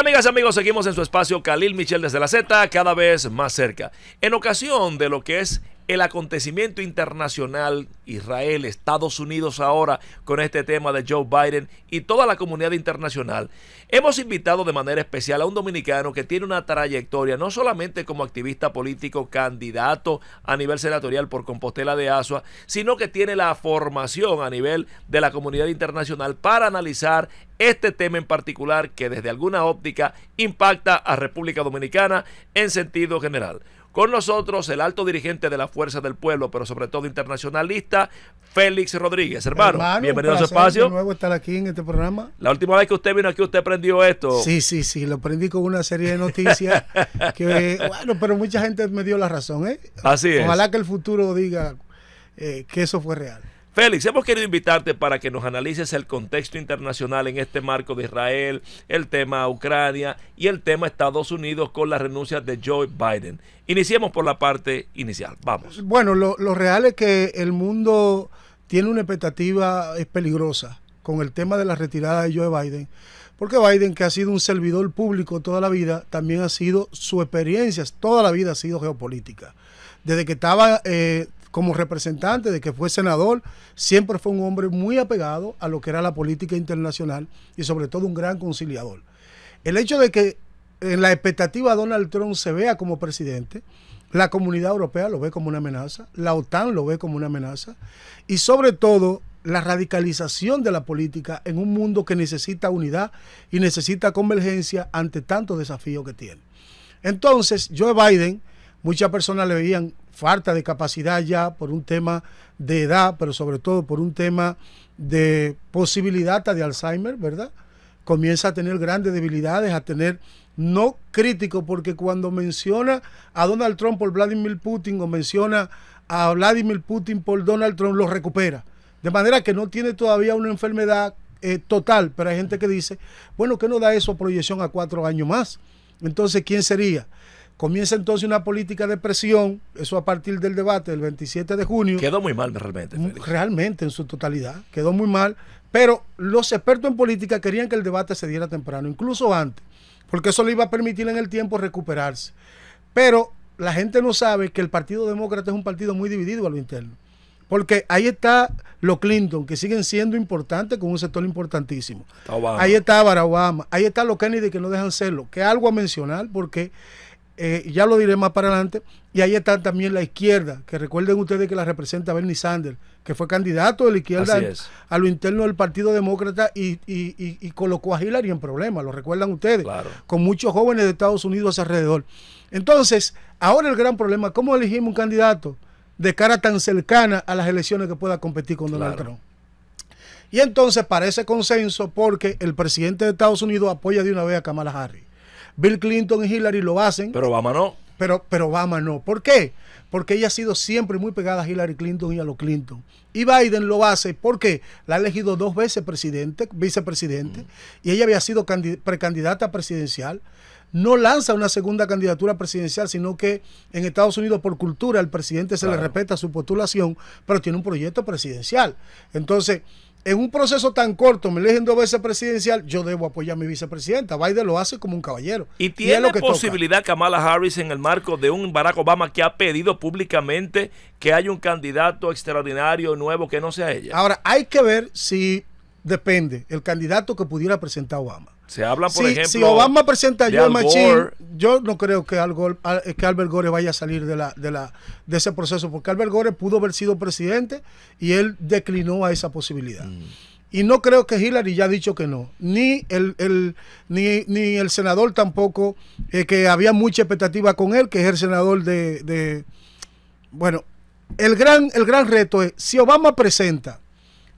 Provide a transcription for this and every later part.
amigas y amigos, seguimos en su espacio Khalil Michel desde la Z, cada vez más cerca. En ocasión de lo que es el acontecimiento internacional, Israel, Estados Unidos ahora con este tema de Joe Biden y toda la comunidad internacional, hemos invitado de manera especial a un dominicano que tiene una trayectoria no solamente como activista político, candidato a nivel senatorial por Compostela de Asua, sino que tiene la formación a nivel de la comunidad internacional para analizar este tema en particular que desde alguna óptica impacta a República Dominicana en sentido general. Con nosotros el alto dirigente de la Fuerza del Pueblo, pero sobre todo internacionalista, Félix Rodríguez. Hermano, bienvenido a su espacio. nuevo estar aquí en este programa. La última vez que usted vino aquí, usted prendió esto. Sí, sí, sí, lo prendí con una serie de noticias que, bueno, pero mucha gente me dio la razón, ¿eh? Así es. Ojalá que el futuro diga eh, que eso fue real. Félix, hemos querido invitarte para que nos analices el contexto internacional en este marco de Israel, el tema Ucrania y el tema Estados Unidos con la renuncia de Joe Biden. Iniciemos por la parte inicial. Vamos. Bueno, lo, real es que el mundo tiene una expectativa es eh, peligrosa con el tema de la retirada de Joe Biden, porque Biden, que ha sido un servidor público toda la vida, también ha sido, su experiencia toda la vida ha sido geopolítica. Desde que estaba eh, como representante, de que fue senador, siempre fue un hombre muy apegado a lo que era la política internacional y sobre todo un gran conciliador. El hecho de que en la expectativa Donald Trump se vea como presidente, la comunidad europea lo ve como una amenaza, la OTAN lo ve como una amenaza y sobre todo la radicalización de la política en un mundo que necesita unidad y necesita convergencia ante tantos desafíos que tiene. Entonces, Joe Biden, muchas personas le veían falta de capacidad ya, por un tema de edad, pero sobre todo por un tema de posibilidad de Alzheimer, ¿verdad? Comienza a tener grandes debilidades, a tener no crítico, porque cuando menciona a Donald Trump por Vladimir Putin o menciona a Vladimir Putin por Donald Trump, lo recupera. De manera que no tiene todavía una enfermedad eh, total, pero hay gente que dice, bueno, ¿qué no da eso proyección a cuatro años más. Entonces, ¿quién sería? Comienza entonces una política de presión, eso a partir del debate del 27 de junio. Quedó muy mal realmente. Realmente en su totalidad, quedó muy mal, pero los expertos en política querían que el debate se diera temprano, incluso antes, porque eso le iba a permitir en el tiempo recuperarse. Pero la gente no sabe que el Partido Demócrata es un partido muy dividido a lo interno. Porque ahí está los Clinton, que siguen siendo importantes con un sector importantísimo. Ahí está Barack Obama, ahí está los Kennedy que no dejan serlo, que algo a mencionar porque eh, ya lo diré más para adelante. Y ahí está también la izquierda, que recuerden ustedes que la representa Bernie Sanders, que fue candidato de la izquierda a lo interno del Partido Demócrata y, colocó a Hillary en problemas, lo recuerdan ustedes, con muchos jóvenes de Estados Unidos alrededor. Entonces, ahora el gran problema, ¿cómo elegimos un candidato de cara tan cercana a las elecciones que pueda competir con Donald Trump? Y entonces parece consenso, porque el presidente de Estados Unidos apoya de una vez a Kamala Harris Bill Clinton y Hillary lo hacen. Pero Obama no. Pero, pero Obama no. ¿Por qué? Porque ella ha sido siempre muy pegada a Hillary Clinton y a los Clinton. Y Biden lo hace porque la ha elegido dos veces presidente, vicepresidente, mm. y ella había sido precandidata presidencial no lanza una segunda candidatura presidencial, sino que en Estados Unidos por cultura el presidente se le respeta su postulación, pero tiene un proyecto presidencial. Entonces, en un proceso tan corto me eligen dos veces presidencial, yo debo apoyar a mi vicepresidenta. Biden lo hace como un caballero. Y tiene posibilidad Kamala Harris en el marco de un Barack Obama que ha pedido públicamente que haya un candidato extraordinario nuevo que no sea ella. Ahora, hay que ver si depende el candidato que pudiera presentar Obama si, Obama presenta a Joe yo no creo que, ah, que, Albert Gore vaya a salir de, la, de, la, de ese proceso, porque Albert Gore pudo haber sido presidente y él declinó a esa posibilidad. Mm. Y no creo que Hillary ya ha dicho que no. Ni el, el ni, el senador tampoco, eh, que había mucha expectativa con él, que es el senador de. bueno, el gran, el gran reto es: si Obama presenta,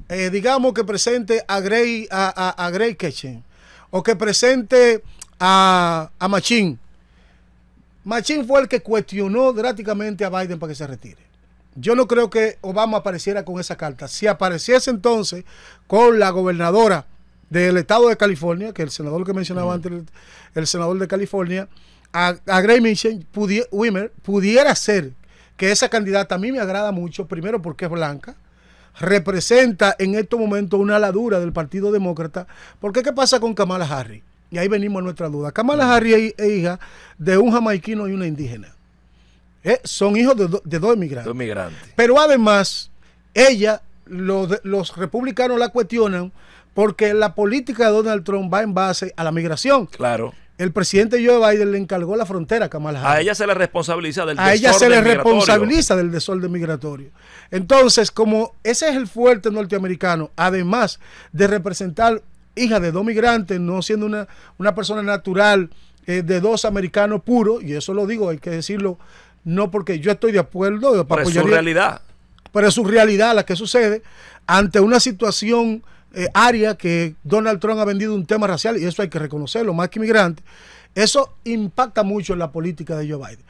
eh, digamos que presente a Gray, a, o que presente a, Machín. Machín fue el que cuestionó drásticamente a Biden para que se retire. Yo no creo que Obama apareciera con esa carta. Si apareciese entonces con la gobernadora del estado de California, que el senador que mencionaba mm. antes, el, senador de California, a, Gray Michel, Wimmer, pudiera ser que esa candidata a mí me agrada mucho, primero porque es blanca, representa en estos momentos una aladura del Partido Demócrata. Porque ¿qué pasa con Kamala Harris? Y ahí venimos a nuestra duda. Kamala Harris es hija de un jamaiquino y una indígena. Eh, son hijos de, dos inmigrantes. Pero además, ella, los republicanos la cuestionan porque la política de Donald Trump va en base a la migración. Claro. El presidente Joe Biden le encargó la frontera a Kamala Harris. A ella se le responsabiliza del A ella se le responsabiliza del desorden migratorio. Entonces, como ese es el fuerte norteamericano, además de representar hija de dos migrantes, no siendo una, una persona natural eh, de dos americanos puros, y eso lo digo, hay que decirlo, no porque yo estoy de acuerdo. Pero su realidad. Pero es su realidad la que sucede ante una situación eh, área que Donald Trump ha vendido un tema racial, y eso hay que reconocerlo, más que inmigrante, eso impacta mucho en la política de Joe Biden.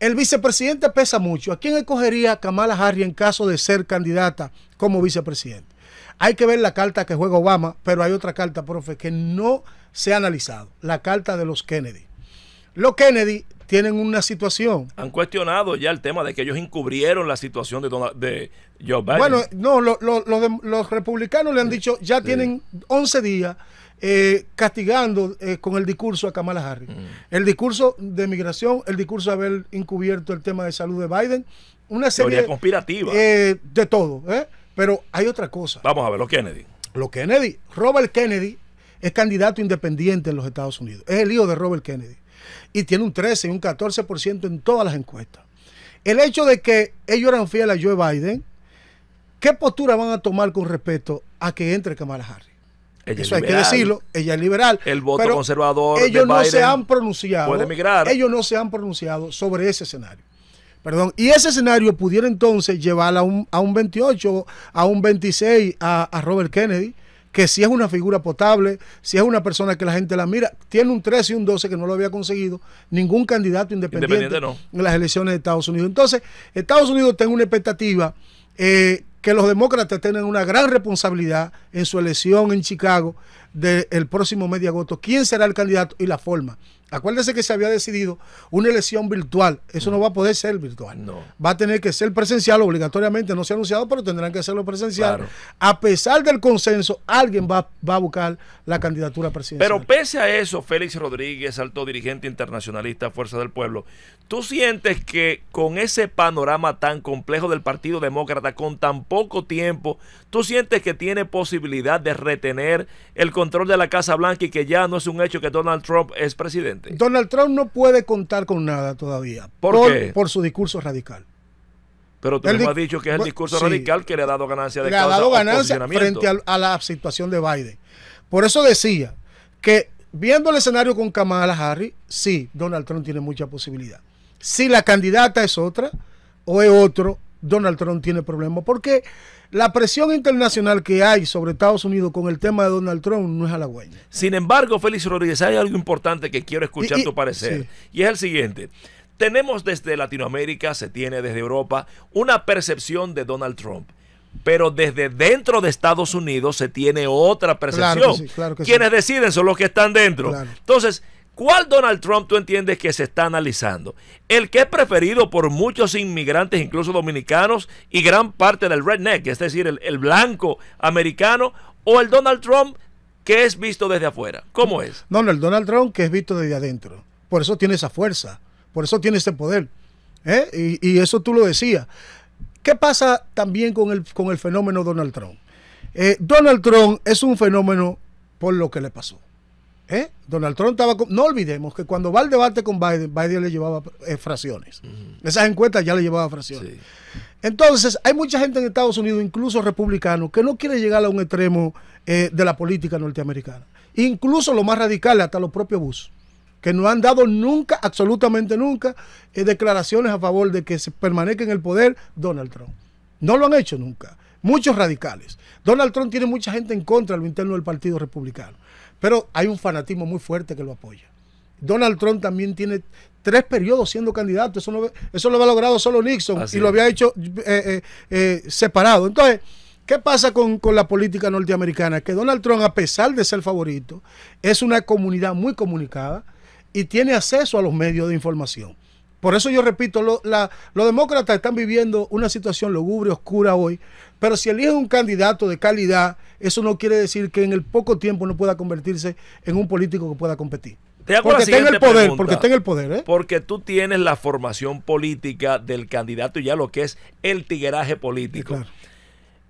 El vicepresidente pesa mucho. ¿A quién escogería Kamala Harris en caso de ser candidata como vicepresidente? Hay que ver la carta que juega Obama, pero hay otra carta, profe, que no se ha analizado, la carta de los Kennedy. Los Kennedy tienen una situación. Han cuestionado ya el tema de que ellos encubrieron la situación de, de Joe Biden. Bueno, no, los republicanos le han dicho ya tienen 11 días eh, castigando eh, con el discurso a Kamala Harris. Mm. El discurso de migración, el discurso de haber encubierto el tema de salud de Biden, una serie conspirativa. de eh, todo. Pero hay otra cosa. Vamos a ver, los Kennedy. Los Kennedy. Robert Kennedy es candidato independiente en los Estados Unidos. Es el hijo de Robert Kennedy y tiene un 13 y un 14% en todas las encuestas. El hecho de que ellos eran fieles a Joe Biden, ¿qué postura van a tomar con respecto a que entre Kamala Harris? Eso hay que decirlo, ella es liberal. El voto conservador. Ellos no se han pronunciado. Ellos no se han pronunciado sobre ese escenario. Perdón. Y ese escenario pudiera entonces llevar a un, 28, a un 26, a Robert Kennedy que si es una figura potable, si es una persona que la gente la mira, tiene un 13 y un 12 que no lo había conseguido ningún candidato independiente, en las elecciones de Estados Unidos. Entonces, Estados Unidos tiene una expectativa eh, que los demócratas tienen una gran responsabilidad en su elección en Chicago del próximo mes de agosto. ¿Quién será el candidato y la forma Acuérdese que se había decidido una elección virtual. Eso no, va a poder ser virtual. No. Va a tener que ser presencial obligatoriamente. No se ha anunciado, pero tendrán que hacerlo presencial. A pesar del consenso, alguien va, va, a buscar la candidatura presidencial. Pero pese a eso, Félix Rodríguez, alto dirigente internacionalista, Fuerza del Pueblo, ¿tú sientes que con ese panorama tan complejo del Partido Demócrata, con tan poco tiempo, ¿tú sientes que tiene posibilidad de retener el control de la Casa Blanca y que ya no es un hecho que Donald Trump es presidente? Donald Trump no puede contar con nada todavía. ¿Por, qué? por su discurso radical. Pero tú mismo has dicho que es el discurso radical que le ha dado ganancia de Le ha dado ganancia frente a, a la situación de Biden. Por eso decía que viendo el escenario con Kamala Harris, sí, Donald Trump tiene mucha posibilidad. Si la candidata es otra o es otro, Donald Trump tiene problemas, porque la presión internacional que hay sobre Estados Unidos con el tema de Donald Trump no es halagüeña. Sin embargo, Félix Rodríguez, hay algo importante que quiero escuchar tu parecer, y es el siguiente. Tenemos desde Latinoamérica, se tiene desde Europa, una percepción de Donald Trump pero desde dentro de Estados Unidos se tiene otra percepción. Quienes deciden son los que están dentro. Entonces, ¿Cuál Donald Trump tú entiendes que se está analizando? El que es preferido por muchos inmigrantes, incluso dominicanos, y gran parte del redneck, es decir, el, blanco americano, o el Donald Trump que es visto desde afuera. ¿Cómo es? No, no, el Donald Trump que es visto desde adentro. Por eso tiene esa fuerza, por eso tiene ese poder. ¿eh? Y, eso tú lo decías. ¿Qué pasa también con el, con el fenómeno Donald Trump? Eh, Donald Trump es un fenómeno por lo que le pasó. ¿Eh? Donald Trump estaba No olvidemos que cuando va al debate con Biden, Biden le llevaba eh, fracciones. Esas encuestas ya le llevaba fracciones. Entonces, hay mucha gente en Estados Unidos, incluso republicanos, que no quiere llegar a un extremo eh, de la política norteamericana. Incluso los más radicales, hasta los propios Bush, que no han dado nunca, absolutamente nunca, declaraciones a favor de que se permanezca en el poder Donald Trump. No lo han hecho nunca. Muchos radicales. Donald Trump tiene mucha gente en contra de lo interno del Partido Republicano. Pero hay un fanatismo muy fuerte que lo apoya. Donald Trump también tiene tres periodos siendo candidato. Eso, lo había logrado solo Nixon y lo había hecho eh, eh, eh, separado. Entonces, ¿Qué pasa con, con, la política norteamericana? Que Donald Trump, a pesar de ser favorito, es una comunidad muy comunicada y tiene acceso a los medios de información. Por eso yo repito, los demócratas están viviendo una situación lúgubre, oscura hoy, pero si eligen un candidato de calidad, eso no quiere decir que en el poco tiempo no pueda convertirse en un político que pueda competir. porque el poder, porque ¿eh? el poder. Porque tú tienes la formación política del candidato y ya lo que es el tigueraje político.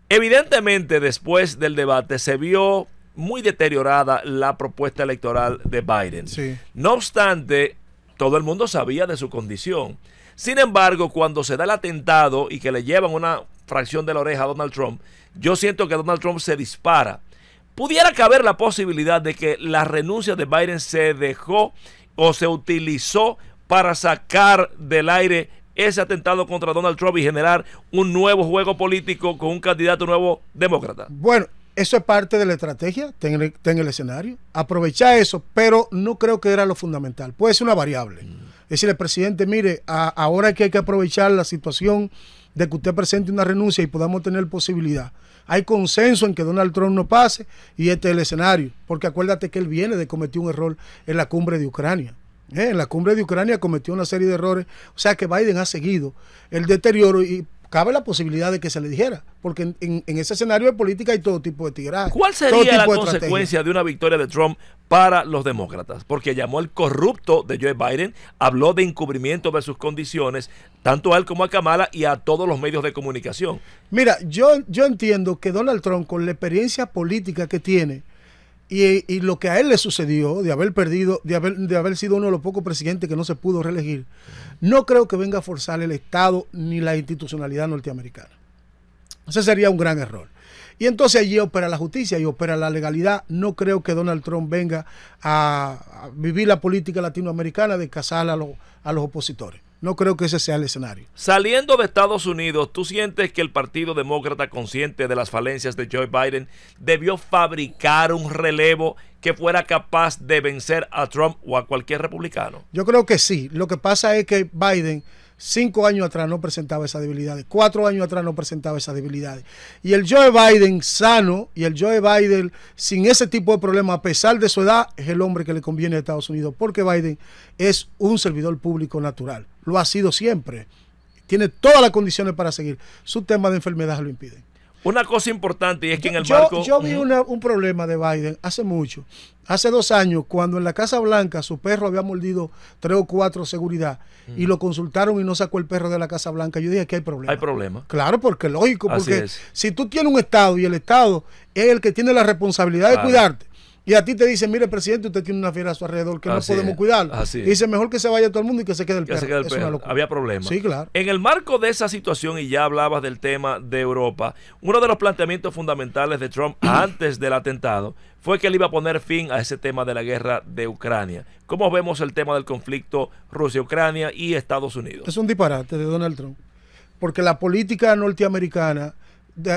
Evidentemente, después del debate se vio muy deteriorada la propuesta electoral de Biden. No obstante, todo el mundo sabía de su condición. Sin embargo, cuando se da el atentado y que le llevan una fracción de la oreja a Donald Trump, yo siento que Donald Trump se dispara. Pudiera caber la posibilidad de que la renuncia de Biden se dejó o se utilizó para sacar del aire ese atentado contra Donald Trump y generar un nuevo juego político con un candidato nuevo demócrata. Bueno, eso es parte de la estrategia, ten el, escenario. Aprovechar eso, pero no creo que era lo fundamental. Puede ser una variable. decir, el presidente, mire, ahora que hay que aprovechar la situación de que usted presente una renuncia y podamos tener posibilidad. Hay consenso en que Donald Trump no pase y este es el escenario, porque acuérdate que él viene de cometer un error en la cumbre de Ucrania. Eh, en la cumbre de Ucrania cometió una serie de errores, o sea que Biden ha seguido el deterioro y cabe la posibilidad de que se le dijera, porque en, ese escenario de política hay todo tipo de tiradas. ¿Cuál sería la consecuencia de una victoria de Trump para los demócratas? Porque llamó al corrupto de Joe Biden, habló de encubrimiento de sus condiciones, tanto a él como a Kamala y a todos los medios de comunicación. Mira, yo, yo entiendo que Donald Trump, con la experiencia política que tiene, y, lo que a él le sucedió de haber perdido, de haber, de haber sido uno de los pocos presidentes que no se pudo reelegir, no creo que venga a forzar el Estado ni la institucionalidad norteamericana. Ese sería un gran error. Y entonces allí opera la justicia y opera la legalidad. No creo que Donald Trump venga a, vivir la política latinoamericana de casar a los opositores. No creo que ese sea el escenario. Saliendo de Estados Unidos, ¿tú sientes que el Partido Demócrata, consciente de las falencias de Joe Biden, debió fabricar un relevo que fuera capaz de vencer a Trump o a cualquier republicano? Yo creo que sí. Lo que pasa es que Biden Cinco años atrás no presentaba esas debilidades. Cuatro años atrás no presentaba esas debilidades. Y el Joe Biden sano y el Joe Biden sin ese tipo de problema, a pesar de su edad, es el hombre que le conviene a Estados Unidos. Porque Biden es un servidor público natural. Lo ha sido siempre. Tiene todas las condiciones para seguir. Su tema de enfermedad lo impide. Una cosa importante y es que en el yo, Yo vi un problema de Biden hace mucho, hace dos años, cuando en la Casa Blanca su perro había mordido tres o cuatro seguridad y lo consultaron y no sacó el perro de la Casa Blanca. Yo dije que hay problema. Hay problema. Claro, porque lógico, porque si tú tienes un Estado y el Estado es el que tiene la responsabilidad de cuidarte, y a ti te dicen, mire, presidente, usted tiene una fiera a su alrededor que no podemos cuidar. Así y dice, mejor que se vaya todo el mundo y que se quede el que Había problemas. Sí, claro. En el marco de esa situación, y ya hablabas del tema de Europa, uno de los planteamientos fundamentales de Trump antes del atentado fue que él iba a poner fin a ese tema de la guerra de Ucrania. ¿Cómo vemos el tema del conflicto Rusia-Ucrania y Estados Unidos? Es un disparate de Donald Trump. Porque la política norteamericana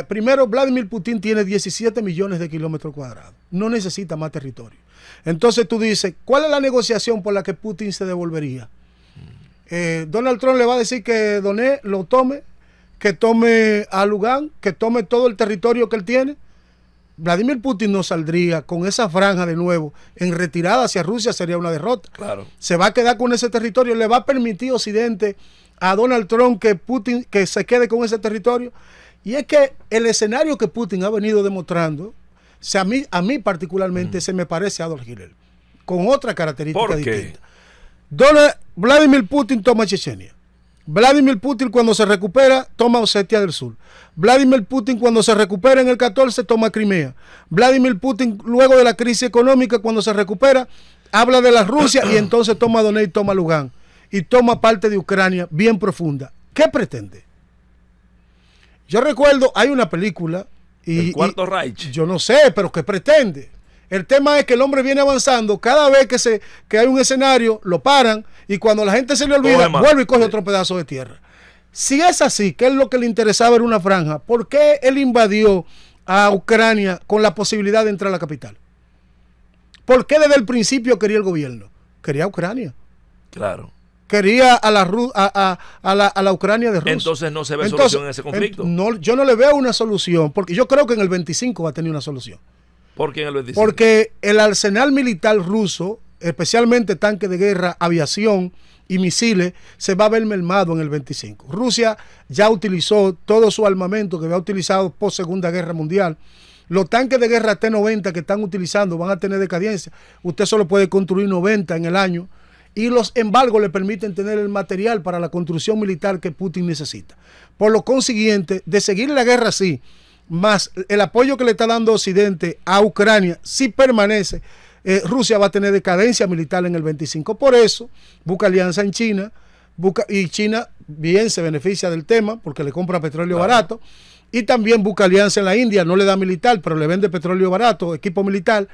primero, Vladimir Putin tiene 17 millones de kilómetros cuadrados. No necesita más territorio. Entonces tú dices, ¿cuál es la negociación por la que Putin se devolvería? Eh, Donald Trump le va a decir que Doné lo tome, que tome a Lugán, que tome todo el territorio que él tiene. Vladimir Putin no saldría con esa franja de nuevo en retirada hacia Rusia sería una derrota. Claro. Se va a quedar con ese territorio, le va a permitir Occidente a Donald Trump que Putin que se quede con ese territorio. Y es que el escenario que Putin ha venido demostrando, se, a, mí, particularmente, mm. se me parece a Adolf Hitler, con otra característica distinta. Vladimir Putin toma Chechenia. Vladimir Putin cuando se recupera toma Osetia del Sur. Vladimir Putin cuando se recupera en el 14 toma Crimea. Vladimir Putin luego de la crisis económica cuando se recupera habla de la Rusia y entonces toma Donetsk, toma Lugán y toma parte de Ucrania bien profunda. ¿Qué pretende? Yo recuerdo, hay una película. Y, el Yo no sé, pero ¿qué pretende? El tema es que el hombre viene avanzando. Cada vez que, se, que hay un escenario, lo paran. Y cuando la gente se le olvida, vuelve y coge otro pedazo de tierra. Si es así, ¿qué es lo que le interesaba en una franja, ¿por qué él invadió a Ucrania con la posibilidad de entrar a la capital? ¿Por qué desde el principio quería el gobierno? Quería Ucrania. Claro quería a la, a, a, la, a la Ucrania de Rusia. Entonces no se ve solución en ese conflicto. no, yo no le veo una solución, porque yo creo que en el 25 va a tener una solución. ¿Por qué en el 25? Porque el arsenal militar ruso, especialmente tanques de guerra, aviación y misiles, se va a ver mermado en el 25. Rusia ya utilizó todo su armamento que había utilizado post Segunda Guerra Mundial. Los tanques de guerra T-90 que están utilizando van a tener decadencia. Usted solo puede construir 90 en el año y los embargos le permiten tener el material para la construcción militar que Putin necesita. Por lo consiguiente, de seguir la guerra así, más el apoyo que le está dando Occidente a Ucrania, si permanece, eh, Rusia va a tener decadencia militar en el 25. Por eso, busca alianza en China, busca, y China bien se beneficia del tema porque le compra petróleo barato. Y también busca alianza en la India, no le da militar, pero le vende petróleo barato, equipo militar.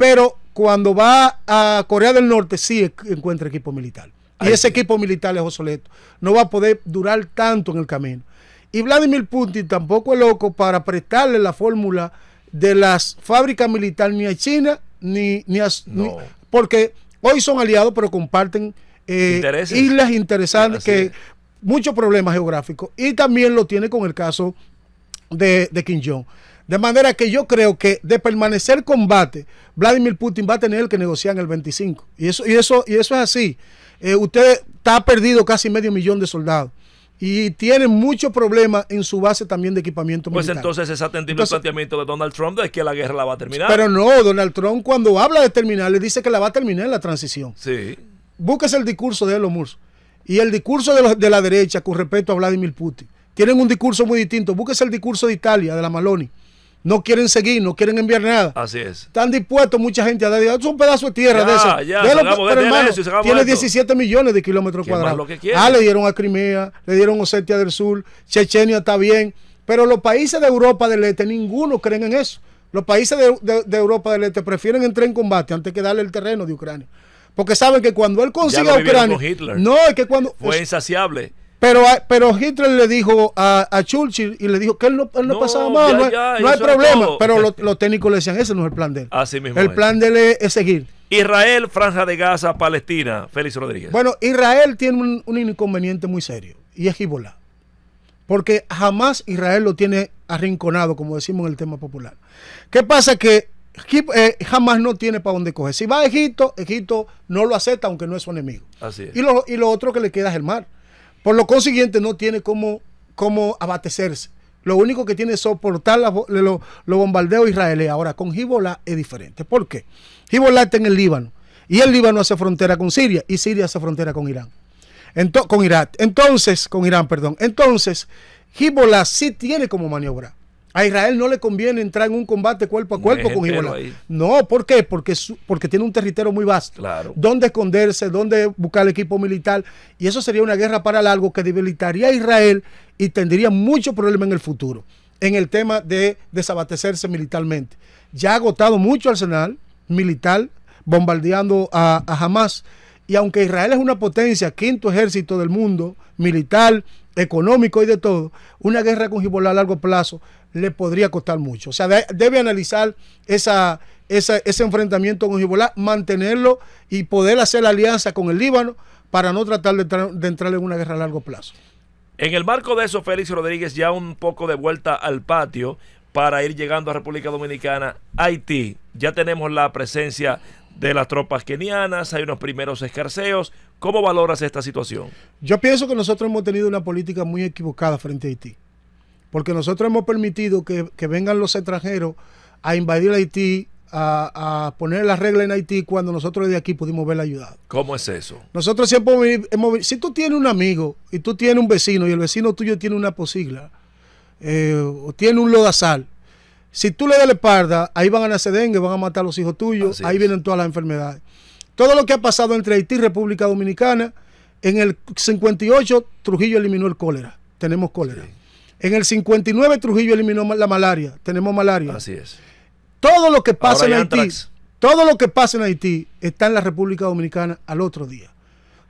Pero cuando va a Corea del Norte, sí e-, encuentra equipo militar. Y ese equipo militar es obsoleto. No va a poder durar tanto en el camino. Y Vladimir Putin tampoco es loco para prestarle la fórmula de las fábricas militares ni a China ni, ni a. porque hoy son aliados, pero comparten eh, islas interesantes que muchos problemas geográficos. Y también lo tiene con el caso de, de Kim Jong. De manera que yo creo que de permanecer combate, Vladimir Putin va a tener que negociar en el 25. Y eso, y eso, y eso es así. Eh, usted está perdido casi medio millón de soldados. Y tiene muchos problemas en su base también de equipamiento pues militar. Pues entonces es atendible el planteamiento de Donald Trump de que la guerra la va a terminar. Pero no, Donald Trump cuando habla de terminar, le dice que la va a terminar en la transición. Sí. Búsquese el discurso de Elon Musk y el discurso de, la derecha con respecto a Vladimir Putin. Tienen un discurso muy distinto. Búsquese el discurso de Italia, de la Maloney no quieren seguir, no quieren enviar nada. Así es. Están dispuestos mucha gente a dar, es un pedazo de tierra de eso. tiene 17 millones de kilómetros cuadrados. Ah, le dieron a Crimea, le dieron a Osetia del Sur, Chechenia está bien, pero los países de Europa del Este, ninguno creen en eso. Los países de, Europa del Este prefieren entrar en combate antes que darle el terreno de Ucrania. Porque saben que cuando él consiga Ucrania. no, es que cuando. Fue insaciable. Pero, Hitler le dijo a, a Churchill y le dijo que él no, pasaba mal, no hay, problema. Pero los técnicos le decían, ese no es el plan de él. Así mismo. El plan de él es seguir. Israel, Franja de Gaza, Palestina, Félix Rodríguez. Bueno, Israel tiene un, inconveniente muy serio y es Gibola. Porque jamás Israel lo tiene arrinconado, como decimos en el tema popular. ¿Qué pasa? Que eh, jamás no tiene para dónde coger. Si va a Egipto, Egipto no lo acepta, aunque no es su enemigo. Así Y lo, y lo otro que le queda es el mar. Por lo consiguiente, no tiene cómo, cómo abastecerse. Lo único que tiene es soportar los lo, bombardeos israelíes. Ahora, con Hezbollah es diferente. ¿Por qué? Hezbollah está en el Líbano. Y el Líbano hace frontera con Siria. Y Siria hace frontera con Irán. con Irak. Entonces, con Irán, perdón. Entonces, Hezbollah sí tiene como maniobra a Israel no le conviene entrar en un combate cuerpo a cuerpo con Hezbollah. No, ¿por qué? Porque, porque tiene un territorio muy vasto. Claro. Dónde esconderse, dónde buscar el equipo militar. Y eso sería una guerra para largo que debilitaría a Israel y tendría mucho problema en el futuro en el tema de desabastecerse militarmente. Ya ha agotado mucho arsenal militar bombardeando a, a Hamas. Y aunque Israel es una potencia, quinto ejército del mundo, militar, económico y de todo, una guerra con Hezbollah a largo plazo le podría costar mucho. O sea, debe analizar esa, ese enfrentamiento con Hezbollah, mantenerlo y poder hacer alianza con el Líbano para no tratar de, de entrar en una guerra a largo plazo. En el marco de eso, Félix Rodríguez ya un poco de vuelta al patio para ir llegando a República Dominicana, Haití. Ya tenemos la presencia de las tropas kenianas, hay unos primeros escarceos. ¿Cómo valoras esta situación? Yo pienso que nosotros hemos tenido una política muy equivocada frente a Haití, porque nosotros hemos permitido que, vengan los extranjeros a invadir Haití a, poner las reglas en Haití cuando nosotros de aquí pudimos ver la ayuda. ¿Cómo es eso? Nosotros siempre hemos, si tú tienes un amigo y tú tienes un vecino y el vecino tuyo tiene una posigla eh, o tiene un lodazal, si tú le das la espalda, ahí van a nacer dengue, van a matar a los hijos tuyos, ahí vienen todas las enfermedades. Todo lo que ha pasado entre Haití y República Dominicana, en el 58 Trujillo eliminó el cólera, tenemos cólera. En el 59 Trujillo eliminó la malaria, tenemos malaria. Así es. Todo lo que pasa en Haití, todo lo que pasa en Haití está en la República Dominicana al otro día.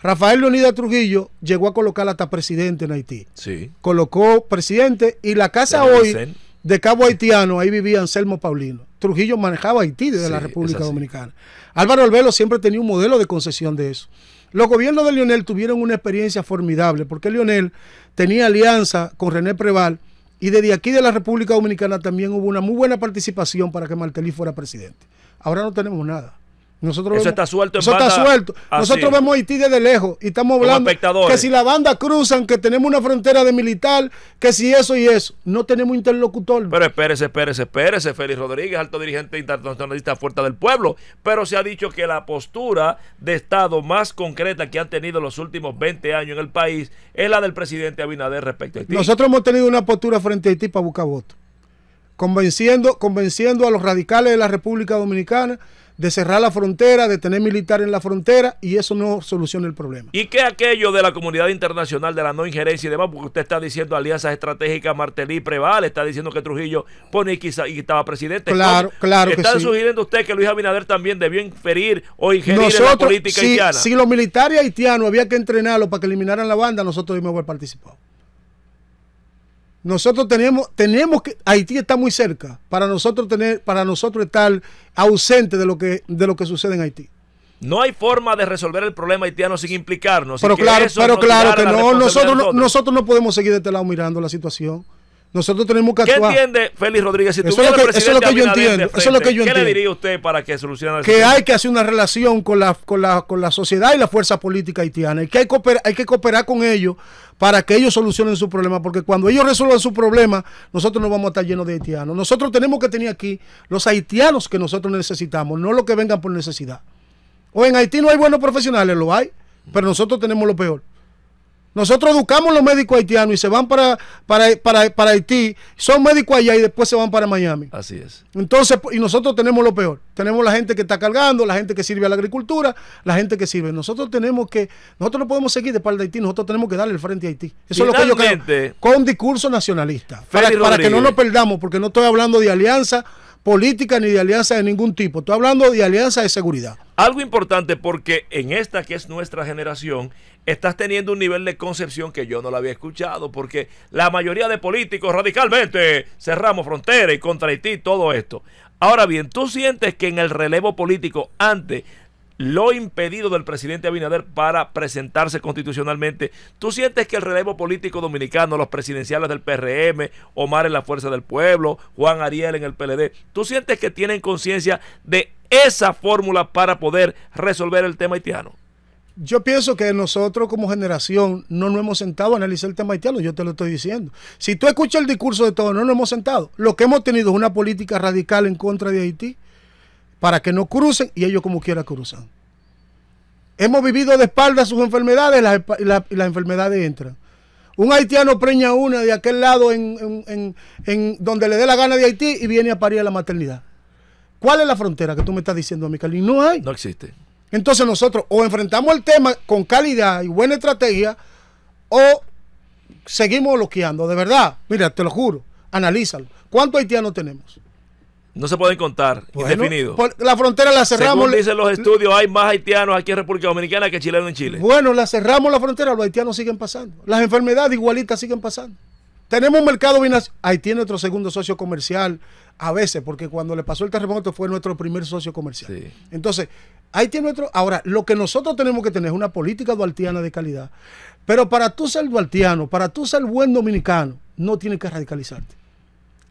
Rafael Leonidas Trujillo llegó a colocar hasta presidente en Haití. Sí. Colocó presidente y la casa hoy de Cabo Haitiano, ahí vivía Anselmo Paulino. Trujillo manejaba Haití desde la República Dominicana. Álvaro Albelo siempre tenía un modelo de concesión de eso. Los gobiernos de Lionel tuvieron una experiencia formidable, porque Lionel tenía alianza con René Preval y desde aquí de la República Dominicana también hubo una muy buena participación para que Martelí fuera presidente. Ahora no tenemos nada. Nosotros eso está suelto eso está suelto. Nosotros vemos vemos Haití desde lejos y estamos hablando que si la banda cruzan, que tenemos una frontera de militar, que si eso y eso. No tenemos interlocutor. Pero espérese, espérese, espérese, Félix Rodríguez, alto dirigente internacionalista Fuerte del Pueblo. Pero se ha dicho que la postura de Estado más concreta que han tenido los últimos 20 años en el país es la del presidente Abinader respecto a Haití. Nosotros hemos tenido una postura frente a Haití para buscar votos. Convenciendo, convenciendo a los radicales de la República Dominicana de cerrar la frontera, de tener militares en la frontera, y eso no soluciona el problema. ¿Y qué aquello de la comunidad internacional, de la no injerencia y demás? Porque usted está diciendo alianzas estratégicas, Martelí, Preval, está diciendo que Trujillo pone y, quizá, y estaba presidente. Claro, claro. ¿Está sugiriendo usted que Luis Abinader también debió inferir o ingerir en la política haitiana? Si los militares haitianos había que entrenarlos para que eliminaran la banda, nosotros íbamos haber participado. Nosotros tenemos, tenemos que, Haití está muy cerca para nosotros tener, para nosotros estar ausente de lo que, de lo que sucede en Haití. No hay forma de resolver el problema haitiano sin implicarnos. Pero claro, pero claro que no. nosotros, nosotros no podemos seguir de este lado mirando la situación. Nosotros tenemos que actuar. ¿Qué entiende Félix Rodríguez? Si eso, es lo que, eso es lo que yo entiendo. ¿Qué le diría usted para que solucione el Que hay que hacer una relación con la, sociedad y la fuerza política haitiana. Y que hay, hay que cooperar con ellos para que ellos solucionen su problema. Porque cuando ellos resuelvan su problema, nosotros no vamos a estar llenos de haitianos. Nosotros tenemos que tener aquí los haitianos que nosotros necesitamos, no los que vengan por necesidad. O en Haití no hay buenos profesionales, lo hay, pero nosotros tenemos lo peor. Nosotros educamos los médicos haitianos y se van para, para, Haití, son médicos allá y después se van para Miami. Así es. Entonces, pues, y nosotros tenemos lo peor. Tenemos la gente que está cargando, la gente que sirve a la agricultura, la gente que sirve. Nosotros tenemos que, nosotros no podemos seguir de parte de Haití, nosotros tenemos que darle el frente a Haití. Eso es lo que yo creo. Con discurso nacionalista. Para, para que no nos perdamos, porque no estoy hablando de alianza política ni de alianza de ningún tipo. Estoy hablando de alianza de seguridad. Algo importante porque en esta que es nuestra generación, estás teniendo un nivel de concepción que yo no la había escuchado, porque la mayoría de políticos radicalmente cerramos frontera y contra Haití, todo esto. Ahora bien, ¿tú sientes que en el relevo político antes lo impedido del presidente Abinader para presentarse constitucionalmente. ¿Tú sientes que el relevo político dominicano, los presidenciales del PRM, Omar en la Fuerza del Pueblo, Juan Ariel en el PLD, ¿tú sientes que tienen conciencia de esa fórmula para poder resolver el tema haitiano? Yo pienso que nosotros como generación no nos hemos sentado a analizar el tema haitiano, yo te lo estoy diciendo. Si tú escuchas el discurso de todos, no nos hemos sentado. Lo que hemos tenido es una política radical en contra de Haití para que no crucen y ellos como quiera cruzan. Hemos vivido de espaldas sus enfermedades y las, enfermedades entran. Un haitiano preña una de aquel lado en, donde le dé la gana de Haití y viene a parir a la maternidad. ¿Cuál es la frontera que tú me estás diciendo, mi No hay. No existe. Entonces nosotros o enfrentamos el tema con calidad y buena estrategia o seguimos bloqueando, de verdad. Mira, te lo juro, analízalo. ¿Cuántos haitianos tenemos? No se pueden contar, bueno, indefinido. la frontera la cerramos. Según dicen los estudios, hay más haitianos aquí en República Dominicana que chilenos en Chile. Bueno, la cerramos la frontera, los haitianos siguen pasando. Las enfermedades igualitas siguen pasando. Tenemos un mercado binacional. Haití es nuestro segundo socio comercial a veces, porque cuando le pasó el terremoto fue nuestro primer socio comercial. Entonces, ahí tiene nuestro. Ahora, lo que nosotros tenemos que tener es una política dualtiana de calidad. Pero para tú ser dualtiano, para tú ser buen dominicano, no tienes que radicalizarte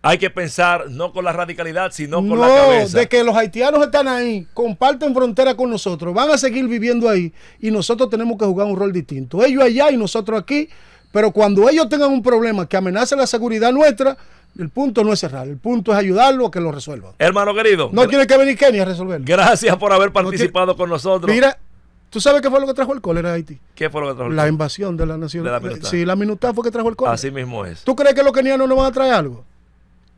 hay que pensar no con la radicalidad, sino con la cabeza. de que los haitianos están ahí, comparten frontera con nosotros, van a seguir viviendo ahí y nosotros tenemos que jugar un rol distinto. Ellos allá y nosotros aquí, pero cuando ellos tengan un problema que amenace la seguridad nuestra, el punto no es cerrar, el punto es ayudarlo a que lo resuelvan. Hermano querido. No tiene que venir Kenia a resolverlo. Gracias por haber participado con nosotros. Mira, ¿Tú sabes qué fue lo que trajo el cólera a Haití? ¿Qué fue lo que trajo el La invasión de la nación. De la, sí, la minuta fue que trajo el cólera. Así mismo es. ¿Tú crees que los kenianos no van a traer algo?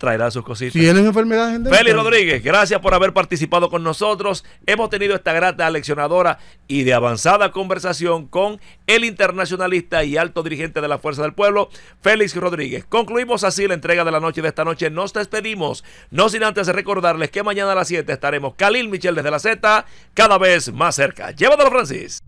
traerá sus cositas. Tienen enfermedades endémicas? Félix Rodríguez, gracias por haber participado con nosotros. Hemos tenido esta grata leccionadora y de avanzada conversación con el internacionalista y alto dirigente de la Fuerza del Pueblo, Félix Rodríguez. Concluimos así la entrega de la noche de esta noche. Nos despedimos, no sin antes recordarles que mañana a las 7 estaremos Khalil Michel desde la Z, cada vez más cerca. Llévatelo, Francis.